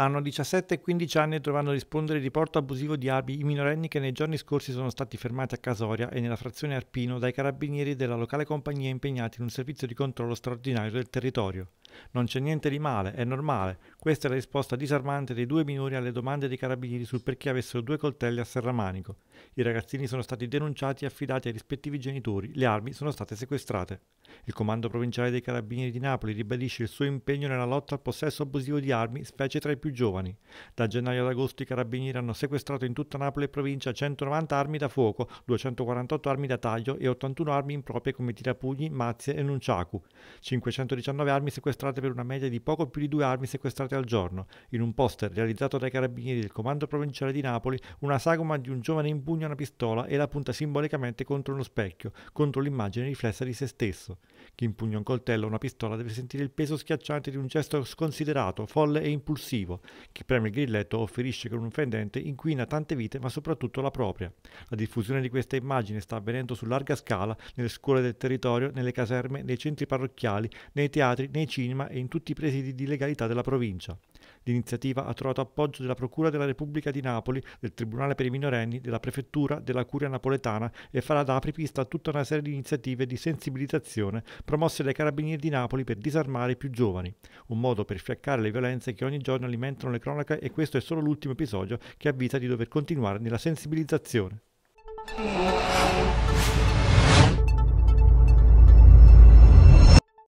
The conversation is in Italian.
hanno 17 e 15 anni e dovranno rispondere di porto abusivo di armi i minorenni che nei giorni scorsi sono stati fermati a Casoria e nella frazione Arpino dai carabinieri della locale compagnia impegnati in un servizio di controllo straordinario del territorio. Non c'è niente di male, è normale. Questa è la risposta disarmante dei due minori alle domande dei carabinieri sul perché avessero due coltelli a serramanico. I ragazzini sono stati denunciati e affidati ai rispettivi genitori, le armi sono state sequestrate. Il comando provinciale dei carabinieri di Napoli ribadisce il suo impegno nella lotta al possesso abusivo di armi, specie tra i più giovani. Da gennaio ad agosto i carabinieri hanno sequestrato in tutta Napoli e provincia 190 armi da fuoco, 248 armi da taglio e 81 armi improprie come tirapugni, mazze e nunciacu. 519 armi sequestrate sequestrate per una media di poco più di due armi sequestrate al giorno. In un poster realizzato dai carabinieri del comando provinciale di Napoli, una sagoma di un giovane impugna una pistola e la punta simbolicamente contro uno specchio, contro l'immagine riflessa di se stesso. Chi impugna un coltello o una pistola deve sentire il peso schiacciante di un gesto sconsiderato, folle e impulsivo. Chi preme il grilletto o ferisce con un fendente inquina tante vite, ma soprattutto la propria. La diffusione di questa immagine sta avvenendo su larga scala nelle scuole del territorio, nelle caserme, nei centri parrocchiali, nei teatri, nei cinema e in tutti i presidi di legalità della provincia. L'iniziativa ha trovato appoggio della Procura della Repubblica di Napoli, del Tribunale per i minorenni, della Prefettura, della Curia napoletana e farà da apripista a tutta una serie di iniziative di sensibilizzazione promosse dai Carabinieri di Napoli per disarmare i più giovani. Un modo per fiaccare le violenze che ogni giorno alimentano le cronache e questo è solo l'ultimo episodio che avvisa di dover continuare nella sensibilizzazione.